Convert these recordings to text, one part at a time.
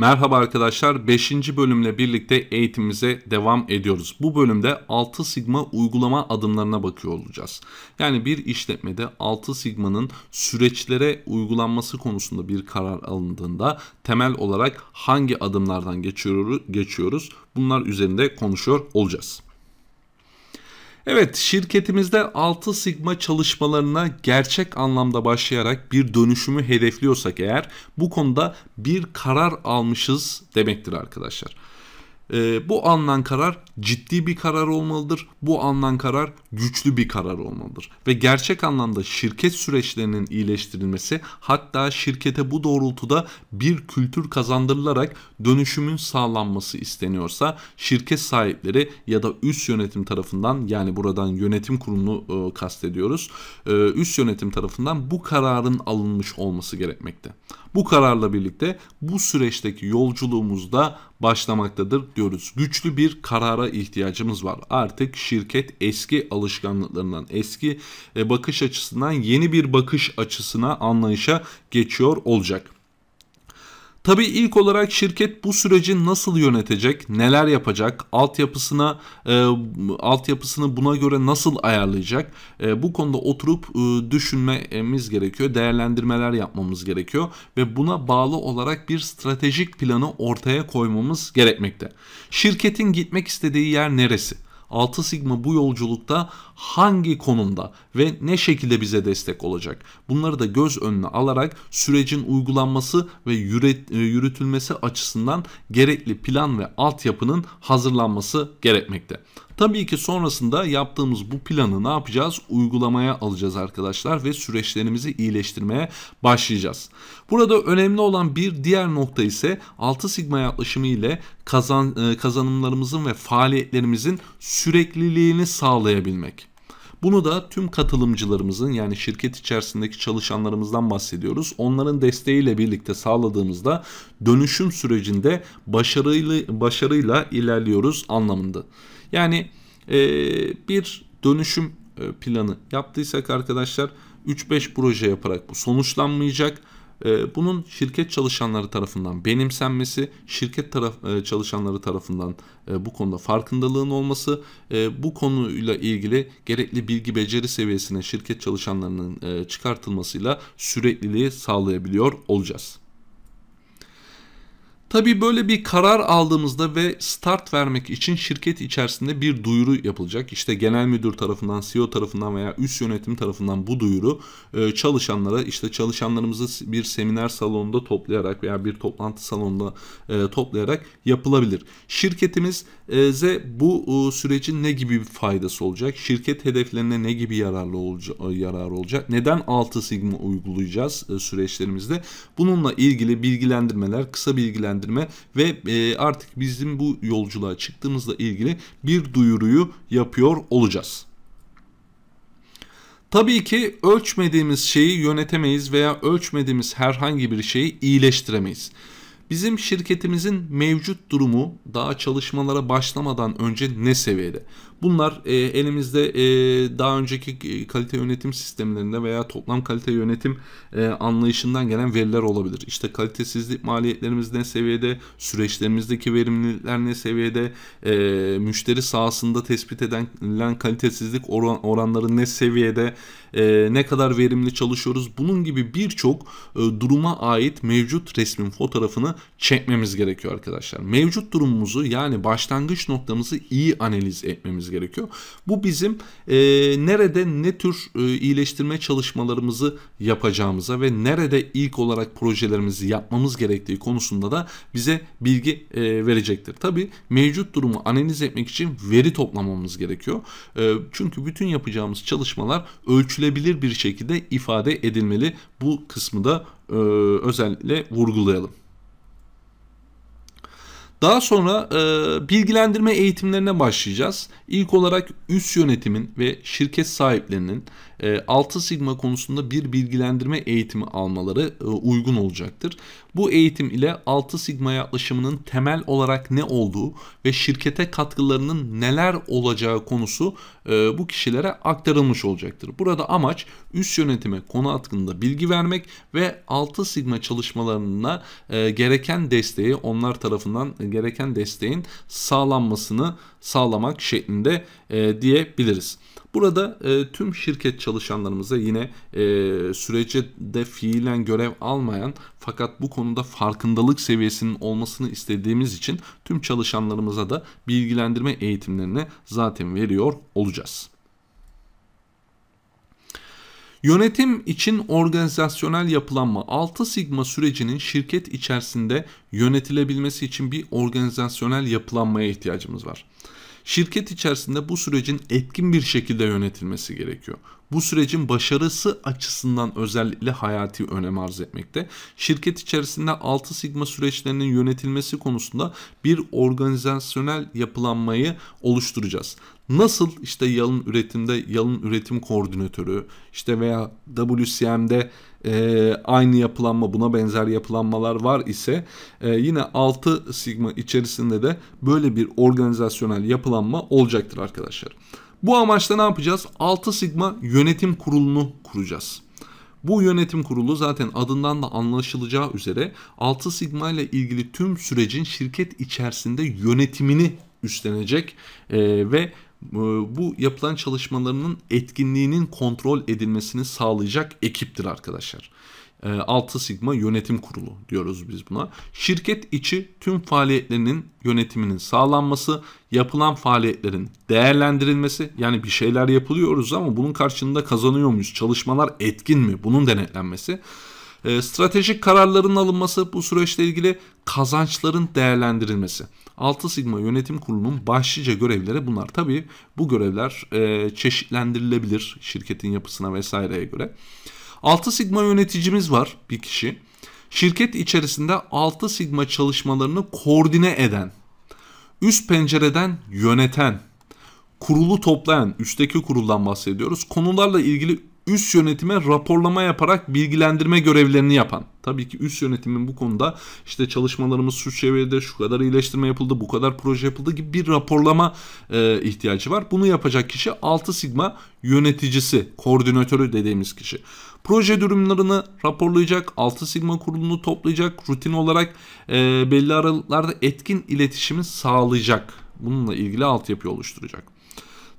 Merhaba arkadaşlar 5. bölümle birlikte eğitimimize devam ediyoruz. Bu bölümde 6 sigma uygulama adımlarına bakıyor olacağız. Yani bir işletmede 6 sigmanın süreçlere uygulanması konusunda bir karar alındığında temel olarak hangi adımlardan geçiyoruz? Bunlar üzerinde konuşuyor olacağız. Evet şirketimizde 6 sigma çalışmalarına gerçek anlamda başlayarak bir dönüşümü hedefliyorsak eğer bu konuda bir karar almışız demektir arkadaşlar. E, bu alınan karar ciddi bir karar olmalıdır. Bu alınan karar güçlü bir karar olmalıdır. Ve gerçek anlamda şirket süreçlerinin iyileştirilmesi hatta şirkete bu doğrultuda bir kültür kazandırılarak dönüşümün sağlanması isteniyorsa şirket sahipleri ya da üst yönetim tarafından yani buradan yönetim kurumunu e, kastediyoruz. E, üst yönetim tarafından bu kararın alınmış olması gerekmekte. Bu kararla birlikte bu süreçteki yolculuğumuzda başlamaktadır diyoruz. Güçlü bir karara ihtiyacımız var. Artık şirket eski alışkanlıklarından, eski e, bakış açısından yeni bir bakış açısına, anlayışa geçiyor olacak. Tabi ilk olarak şirket bu süreci nasıl yönetecek, neler yapacak, altyapısına e, altyapısını buna göre nasıl ayarlayacak? E, bu konuda oturup e, düşünmemiz gerekiyor, değerlendirmeler yapmamız gerekiyor ve buna bağlı olarak bir stratejik planı ortaya koymamız gerekmekte. Şirketin gitmek istediği yer neresi? 6 Sigma bu yolculukta hangi konumda ve ne şekilde bize destek olacak? Bunları da göz önüne alarak sürecin uygulanması ve e, yürütülmesi açısından gerekli plan ve altyapının hazırlanması gerekmekte. Tabii ki sonrasında yaptığımız bu planı ne yapacağız? Uygulamaya alacağız arkadaşlar ve süreçlerimizi iyileştirmeye başlayacağız. Burada önemli olan bir diğer nokta ise 6 sigma yaklaşımı ile kazan, e, kazanımlarımızın ve faaliyetlerimizin sürekliliğini sağlayabilmek. Bunu da tüm katılımcılarımızın yani şirket içerisindeki çalışanlarımızdan bahsediyoruz. Onların desteğiyle birlikte sağladığımızda dönüşüm sürecinde başarıyla başarıyla ilerliyoruz anlamında. Yani e, bir dönüşüm planı yaptıysak arkadaşlar 3-5 proje yaparak bu sonuçlanmayacak. Bunun şirket çalışanları tarafından benimsenmesi, şirket taraf, çalışanları tarafından bu konuda farkındalığın olması, bu konuyla ilgili gerekli bilgi beceri seviyesine şirket çalışanlarının çıkartılmasıyla sürekliliği sağlayabiliyor olacağız. Tabi böyle bir karar aldığımızda ve start vermek için şirket içerisinde bir duyuru yapılacak. İşte genel müdür tarafından, CEO tarafından veya üst yönetim tarafından bu duyuru e, çalışanlara işte çalışanlarımızı bir seminer salonunda toplayarak veya bir toplantı salonunda e, toplayarak yapılabilir. Şirketimize bu sürecin ne gibi bir faydası olacak? Şirket hedeflerine ne gibi yararlı olacak, e, yarar olacak? Neden 6 sigma uygulayacağız süreçlerimizde? Bununla ilgili bilgilendirmeler, kısa bilgilendirmeler bilgilendirme ve e, artık bizim bu yolculuğa çıktığımızla ilgili bir duyuruyu yapıyor olacağız. Tabii ki ölçmediğimiz şeyi yönetemeyiz veya ölçmediğimiz herhangi bir şeyi iyileştiremeyiz. Bizim şirketimizin mevcut durumu daha çalışmalara başlamadan önce ne seviyede? Bunlar e, elimizde e, daha önceki e, kalite yönetim sistemlerinde veya toplam kalite yönetim e, anlayışından gelen veriler olabilir. İşte kalitesizlik maliyetlerimiz ne seviyede, süreçlerimizdeki verimlilikler ne seviyede, e, müşteri sahasında tespit edilen kalitesizlik oran, oranları ne seviyede, e, ne kadar verimli çalışıyoruz bunun gibi birçok e, duruma ait mevcut resmin fotoğrafını çekmemiz gerekiyor arkadaşlar. Mevcut durumumuzu yani başlangıç noktamızı iyi analiz etmemiz etmemiz gerekiyor. Bu bizim e, nerede ne tür e, iyileştirme çalışmalarımızı yapacağımıza ve nerede ilk olarak projelerimizi yapmamız gerektiği konusunda da bize bilgi e, verecektir. Tabi mevcut durumu analiz etmek için veri toplamamız gerekiyor. E, çünkü bütün yapacağımız çalışmalar ölçülebilir bir şekilde ifade edilmeli. Bu kısmı da e, özellikle vurgulayalım. Daha sonra e, bilgilendirme eğitimlerine başlayacağız. İlk olarak üst yönetimin ve şirket sahiplerinin 6 e, sigma konusunda bir bilgilendirme eğitimi almaları e, uygun olacaktır. Bu eğitim ile 6 sigma yaklaşımının temel olarak ne olduğu ve şirkete katkılarının neler olacağı konusu e, bu kişilere aktarılmış olacaktır. Burada amaç üst yönetime konu hakkında bilgi vermek ve 6 sigma çalışmalarına gereken desteği onlar tarafından gereken desteğin sağlanmasını sağlamak şeklinde e, diyebiliriz. Burada e, tüm şirket çalışanlarımıza yine e, sürece de fiilen görev almayan fakat bu konuda farkındalık seviyesinin olmasını istediğimiz için tüm çalışanlarımıza da bilgilendirme eğitimlerini zaten veriyor olacağız. Yönetim için organizasyonel yapılanma 6 sigma sürecinin şirket içerisinde yönetilebilmesi için bir organizasyonel yapılanmaya ihtiyacımız var. Şirket içerisinde bu sürecin etkin bir şekilde yönetilmesi gerekiyor bu sürecin başarısı açısından özellikle hayati önem arz etmekte. Şirket içerisinde 6 sigma süreçlerinin yönetilmesi konusunda bir organizasyonel yapılanmayı oluşturacağız. Nasıl işte yalın üretimde yalın üretim koordinatörü işte veya WCM'de e, aynı yapılanma buna benzer yapılanmalar var ise e, yine 6 sigma içerisinde de böyle bir organizasyonel yapılanma olacaktır arkadaşlar. Bu amaçla ne yapacağız? 6 Sigma yönetim kurulunu kuracağız. Bu yönetim kurulu zaten adından da anlaşılacağı üzere 6 Sigma ile ilgili tüm sürecin şirket içerisinde yönetimini üstlenecek e, ve e, bu yapılan çalışmalarının etkinliğinin kontrol edilmesini sağlayacak ekiptir arkadaşlar e, ee, 6 Sigma Yönetim Kurulu diyoruz biz buna. Şirket içi tüm faaliyetlerinin yönetiminin sağlanması, yapılan faaliyetlerin değerlendirilmesi yani bir şeyler yapılıyoruz ama bunun karşılığında kazanıyor muyuz? Çalışmalar etkin mi? Bunun denetlenmesi. E, stratejik kararların alınması bu süreçle ilgili kazançların değerlendirilmesi. 6 Sigma Yönetim Kurulu'nun başlıca görevleri bunlar. Tabii bu görevler e, çeşitlendirilebilir şirketin yapısına vesaireye göre. 6 sigma yöneticimiz var bir kişi. Şirket içerisinde 6 sigma çalışmalarını koordine eden, üst pencereden yöneten, kurulu toplayan, üstteki kuruldan bahsediyoruz. Konularla ilgili üst yönetime raporlama yaparak bilgilendirme görevlerini yapan. Tabii ki üst yönetimin bu konuda işte çalışmalarımız şu seviyede şu kadar iyileştirme yapıldı, bu kadar proje yapıldı gibi bir raporlama e, ihtiyacı var. Bunu yapacak kişi 6 sigma yöneticisi, koordinatörü dediğimiz kişi. Proje durumlarını raporlayacak, 6 sigma kurulunu toplayacak, rutin olarak e, belli aralıklarda etkin iletişimi sağlayacak. Bununla ilgili altyapı oluşturacak.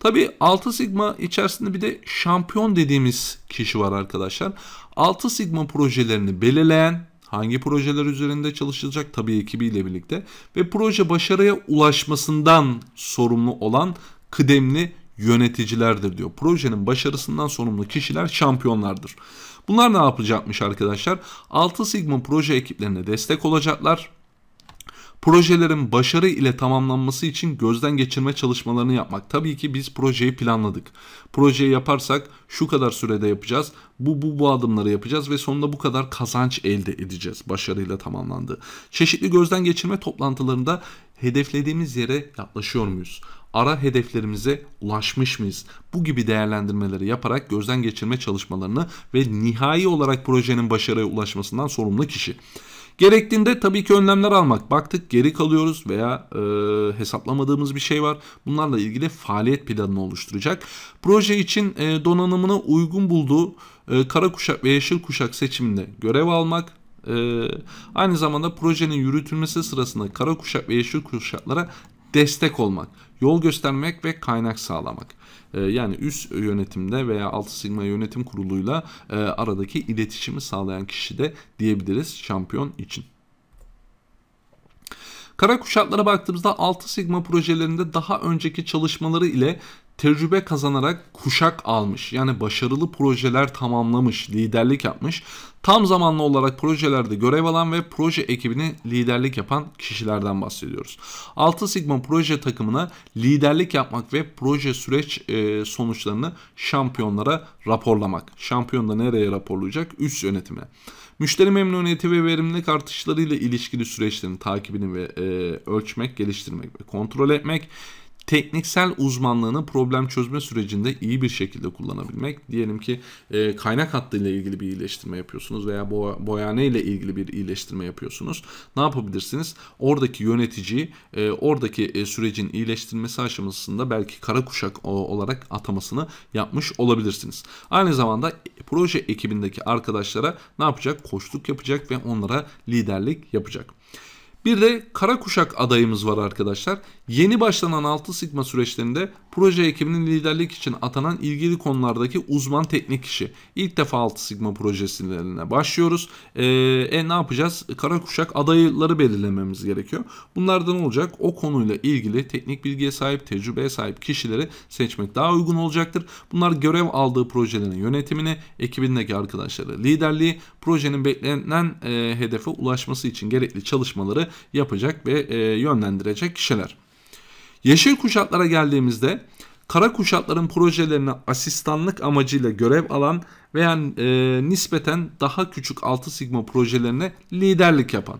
Tabi 6 sigma içerisinde bir de şampiyon dediğimiz kişi var arkadaşlar. 6 sigma projelerini belirleyen, hangi projeler üzerinde çalışılacak tabii ekibiyle birlikte ve proje başarıya ulaşmasından sorumlu olan kıdemli yöneticilerdir diyor. Projenin başarısından sorumlu kişiler şampiyonlardır. Bunlar ne yapacakmış arkadaşlar? 6 Sigma proje ekiplerine destek olacaklar. Projelerin başarı ile tamamlanması için gözden geçirme çalışmalarını yapmak. Tabii ki biz projeyi planladık. Projeyi yaparsak şu kadar sürede yapacağız. Bu bu bu adımları yapacağız ve sonunda bu kadar kazanç elde edeceğiz. Başarıyla tamamlandı. Çeşitli gözden geçirme toplantılarında hedeflediğimiz yere yaklaşıyor muyuz? ara hedeflerimize ulaşmış mıyız? Bu gibi değerlendirmeleri yaparak gözden geçirme çalışmalarını ve nihai olarak projenin başarıya ulaşmasından sorumlu kişi. Gerektiğinde tabii ki önlemler almak. Baktık geri kalıyoruz veya e, hesaplamadığımız bir şey var. Bunlarla ilgili faaliyet planını oluşturacak. Proje için e, donanımına uygun bulduğu e, kara kuşak ve yeşil kuşak seçiminde görev almak. E, aynı zamanda projenin yürütülmesi sırasında kara kuşak ve yeşil kuşaklara destek olmak, yol göstermek ve kaynak sağlamak. Ee, yani üst yönetimde veya alt sigma yönetim kuruluyla e, aradaki iletişimi sağlayan kişi de diyebiliriz şampiyon için. Kara kuşaklara baktığımızda 6 sigma projelerinde daha önceki çalışmaları ile tecrübe kazanarak kuşak almış. Yani başarılı projeler tamamlamış, liderlik yapmış. Tam zamanlı olarak projelerde görev alan ve proje ekibini liderlik yapan kişilerden bahsediyoruz. 6 Sigma proje takımına liderlik yapmak ve proje süreç e, sonuçlarını şampiyonlara raporlamak. Şampiyon da nereye raporlayacak? Üst yönetime. Müşteri memnuniyeti ve verimlilik artışlarıyla ilişkili süreçlerin takibini ve e, ölçmek, geliştirmek ve kontrol etmek tekniksel uzmanlığını problem çözme sürecinde iyi bir şekilde kullanabilmek. Diyelim ki e, kaynak hattıyla ilgili bir iyileştirme yapıyorsunuz veya boya, boyane ile ilgili bir iyileştirme yapıyorsunuz. Ne yapabilirsiniz? Oradaki yönetici e, oradaki e, sürecin iyileştirilmesi aşamasında belki kara kuşak olarak atamasını yapmış olabilirsiniz. Aynı zamanda proje ekibindeki arkadaşlara ne yapacak? Koçluk yapacak ve onlara liderlik yapacak. Bir de kara kuşak adayımız var arkadaşlar. Yeni başlanan 6 sigma süreçlerinde proje ekibinin liderlik için atanan ilgili konulardaki uzman teknik kişi. İlk defa 6 sigma projelerine başlıyoruz. Ee, e ne yapacağız? Kara kuşak adayları belirlememiz gerekiyor. Bunlardan olacak o konuyla ilgili teknik bilgiye sahip, tecrübeye sahip kişileri seçmek daha uygun olacaktır. Bunlar görev aldığı projelerin yönetimini, ekibindeki arkadaşları, liderliği, projenin beklenen e, hedefe ulaşması için gerekli çalışmaları yapacak ve e, yönlendirecek kişiler. Yeşil kuşatlara geldiğimizde kara kuşatların projelerine asistanlık amacıyla görev alan veya e, nispeten daha küçük 6 sigma projelerine liderlik yapan.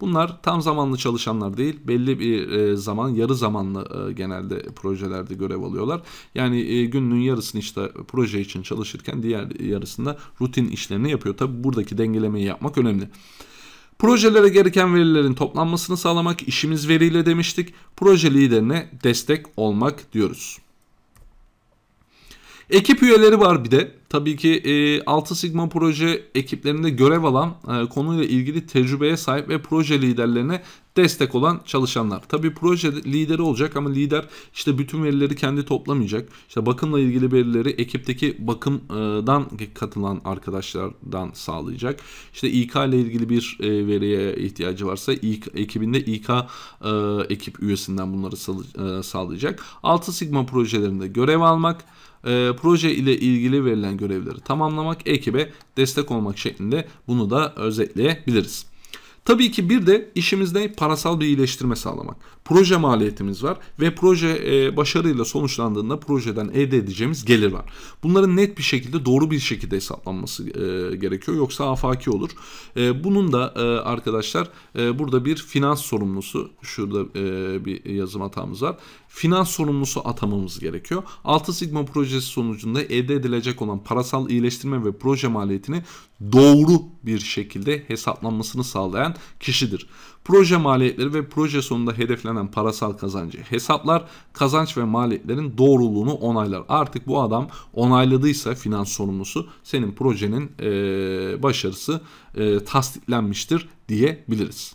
Bunlar tam zamanlı çalışanlar değil, belli bir e, zaman, yarı zamanlı e, genelde projelerde görev alıyorlar. Yani e, günün yarısını işte proje için çalışırken diğer yarısında rutin işlerini yapıyor. Tabi buradaki dengelemeyi yapmak önemli. Projelere gereken verilerin toplanmasını sağlamak işimiz veriyle demiştik. Proje liderine destek olmak diyoruz. Ekip üyeleri var bir de. Tabii ki e, 6 Sigma proje ekiplerinde görev alan e, konuyla ilgili tecrübeye sahip ve proje liderlerine destek olan çalışanlar. Tabii proje lideri olacak ama lider işte bütün verileri kendi toplamayacak. İşte bakımla ilgili verileri ekipteki bakımdan katılan arkadaşlardan sağlayacak. İşte İK ile ilgili bir e, veriye ihtiyacı varsa İK, ekibinde İK e, ekip üyesinden bunları e, sağlayacak. 6 Sigma projelerinde görev almak, proje ile ilgili verilen görevleri tamamlamak, ekibe destek olmak şeklinde bunu da özetleyebiliriz. Tabii ki bir de işimizde parasal bir iyileştirme sağlamak proje maliyetimiz var ve proje e, başarıyla sonuçlandığında projeden elde edeceğimiz gelir var. Bunların net bir şekilde doğru bir şekilde hesaplanması e, gerekiyor yoksa afaki olur. E, bunun da e, arkadaşlar e, burada bir finans sorumlusu şurada e, bir yazım hatamız var. Finans sorumlusu atamamız gerekiyor. 6 Sigma projesi sonucunda elde edilecek olan parasal iyileştirme ve proje maliyetini doğru bir şekilde hesaplanmasını sağlayan kişidir. Proje maliyetleri ve proje sonunda hedeflenen parasal kazancı hesaplar, kazanç ve maliyetlerin doğruluğunu onaylar. Artık bu adam onayladıysa finans sorumlusu senin projenin e, başarısı e, tasdiklenmiştir diyebiliriz.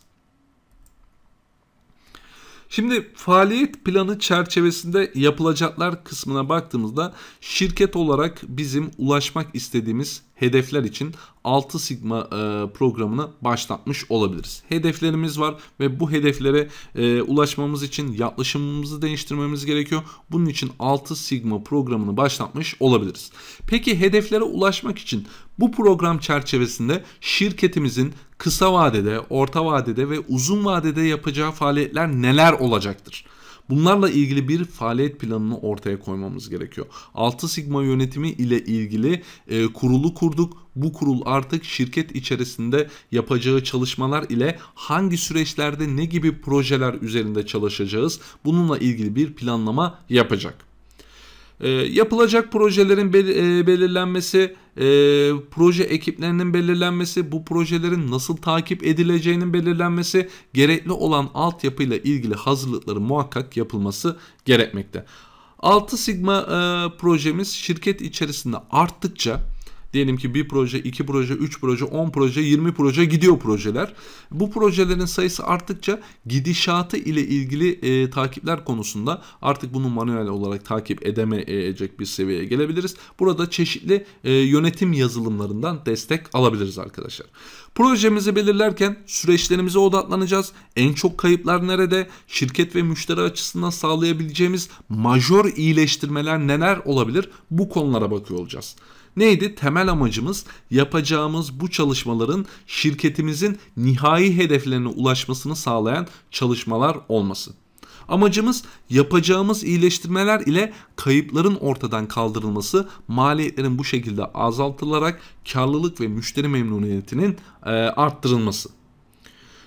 Şimdi faaliyet planı çerçevesinde yapılacaklar kısmına baktığımızda şirket olarak bizim ulaşmak istediğimiz hedefler için 6 sigma e, programını başlatmış olabiliriz. Hedeflerimiz var ve bu hedeflere e, ulaşmamız için yaklaşımımızı değiştirmemiz gerekiyor. Bunun için 6 sigma programını başlatmış olabiliriz. Peki hedeflere ulaşmak için bu program çerçevesinde şirketimizin kısa vadede, orta vadede ve uzun vadede yapacağı faaliyetler neler olacaktır? Bunlarla ilgili bir faaliyet planını ortaya koymamız gerekiyor. 6 Sigma yönetimi ile ilgili e, kurulu kurduk. Bu kurul artık şirket içerisinde yapacağı çalışmalar ile hangi süreçlerde ne gibi projeler üzerinde çalışacağız bununla ilgili bir planlama yapacak. E, yapılacak projelerin bel e, belirlenmesi, e, proje ekiplerinin belirlenmesi, bu projelerin nasıl takip edileceğinin belirlenmesi, gerekli olan altyapıyla ilgili hazırlıkların muhakkak yapılması gerekmekte. 6 Sigma e, projemiz şirket içerisinde arttıkça Diyelim ki bir proje, iki proje, üç proje, on proje, yirmi proje gidiyor projeler. Bu projelerin sayısı arttıkça gidişatı ile ilgili e, takipler konusunda artık bunu manuel olarak takip edemeyecek bir seviyeye gelebiliriz. Burada çeşitli e, yönetim yazılımlarından destek alabiliriz arkadaşlar. Projemizi belirlerken süreçlerimize odaklanacağız. En çok kayıplar nerede? Şirket ve müşteri açısından sağlayabileceğimiz majör iyileştirmeler neler olabilir? Bu konulara bakıyor olacağız. Neydi? Temel temel amacımız yapacağımız bu çalışmaların şirketimizin nihai hedeflerine ulaşmasını sağlayan çalışmalar olması. Amacımız yapacağımız iyileştirmeler ile kayıpların ortadan kaldırılması, maliyetlerin bu şekilde azaltılarak karlılık ve müşteri memnuniyetinin e, arttırılması.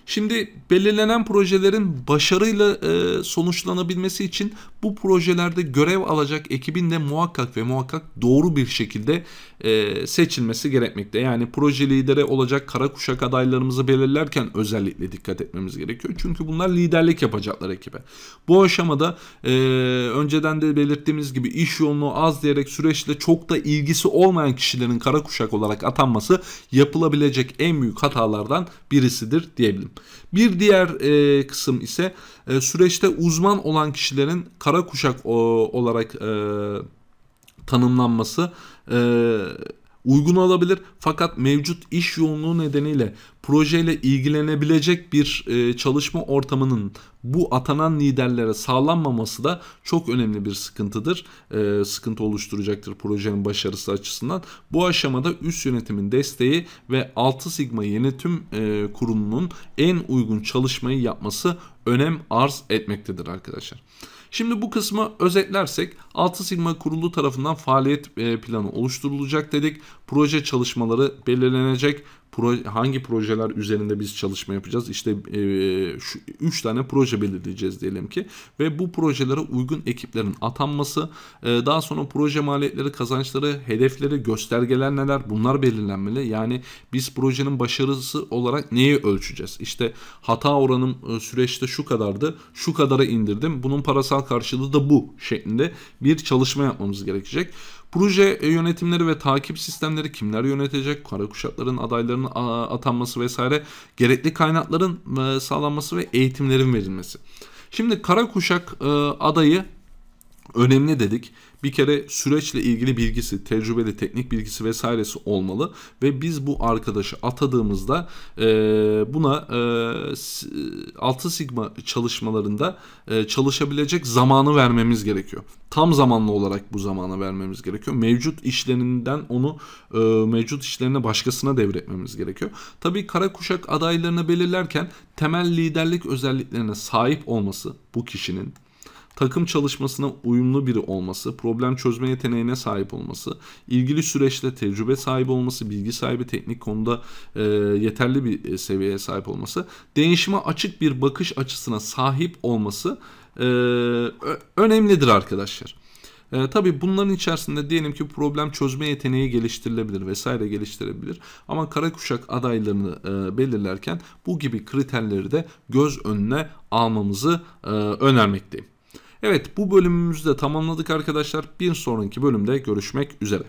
Şimdi belirlenen projelerin başarıyla e, sonuçlanabilmesi için bu projelerde görev alacak ekibin de muhakkak ve muhakkak doğru bir şekilde e, seçilmesi gerekmekte. Yani proje lideri olacak kara kuşak adaylarımızı belirlerken özellikle dikkat etmemiz gerekiyor. Çünkü bunlar liderlik yapacaklar ekibe. Bu aşamada e, önceden de belirttiğimiz gibi iş yoğunluğu az diyerek süreçte çok da ilgisi olmayan kişilerin kara kuşak olarak atanması yapılabilecek en büyük hatalardan birisidir diyebilirim. Bir diğer e, kısım ise e, süreçte uzman olan kişilerin kara kara kuşak o, e, olarak e, tanımlanması e, uygun olabilir. Fakat mevcut iş yoğunluğu nedeniyle projeyle ilgilenebilecek bir e, çalışma ortamının bu atanan liderlere sağlanmaması da çok önemli bir sıkıntıdır. E, sıkıntı oluşturacaktır projenin başarısı açısından. Bu aşamada üst yönetimin desteği ve 6 Sigma yönetim e, kurumunun en uygun çalışmayı yapması önem arz etmektedir arkadaşlar. Şimdi bu kısmı özetlersek 6 Sigma kurulu tarafından faaliyet e, planı oluşturulacak dedik. Proje çalışmaları belirlenecek proje, hangi projeler üzerinde biz çalışma yapacağız? İşte e, üç tane proje belirleyeceğiz diyelim ki ve bu projelere uygun ekiplerin atanması, e, daha sonra proje maliyetleri, kazançları, hedefleri, göstergeler neler? Bunlar belirlenmeli. Yani biz projenin başarısı olarak neyi ölçeceğiz? İşte hata oranım e, süreçte şu kadardı, şu kadara indirdim. Bunun parasal karşılığı da bu şeklinde bir çalışma yapmamız gerekecek. Proje e, yönetimleri ve takip sistemleri kimler yönetecek, kara kuşakların adaylarının atanması vesaire, gerekli kaynakların e, sağlanması ve eğitimlerin verilmesi. Şimdi kara kuşak e, adayı önemli dedik. Bir kere süreçle ilgili bilgisi, tecrübeli teknik bilgisi vesairesi olmalı ve biz bu arkadaşı atadığımızda e, buna e, 6 sigma çalışmalarında e, çalışabilecek zamanı vermemiz gerekiyor. Tam zamanlı olarak bu zamanı vermemiz gerekiyor. Mevcut işlerinden onu e, mevcut işlerine başkasına devretmemiz gerekiyor. Tabii kara kuşak adaylarını belirlerken temel liderlik özelliklerine sahip olması bu kişinin takım çalışmasına uyumlu biri olması, problem çözme yeteneğine sahip olması, ilgili süreçte tecrübe sahibi olması, bilgi sahibi, teknik konuda e, yeterli bir e, seviyeye sahip olması, değişime açık bir bakış açısına sahip olması e, önemlidir arkadaşlar. E, tabii bunların içerisinde diyelim ki problem çözme yeteneği geliştirilebilir vesaire geliştirebilir. Ama kara kuşak adaylarını e, belirlerken bu gibi kriterleri de göz önüne almamızı e, önermekteyim. Evet bu bölümümüzü de tamamladık arkadaşlar. Bir sonraki bölümde görüşmek üzere.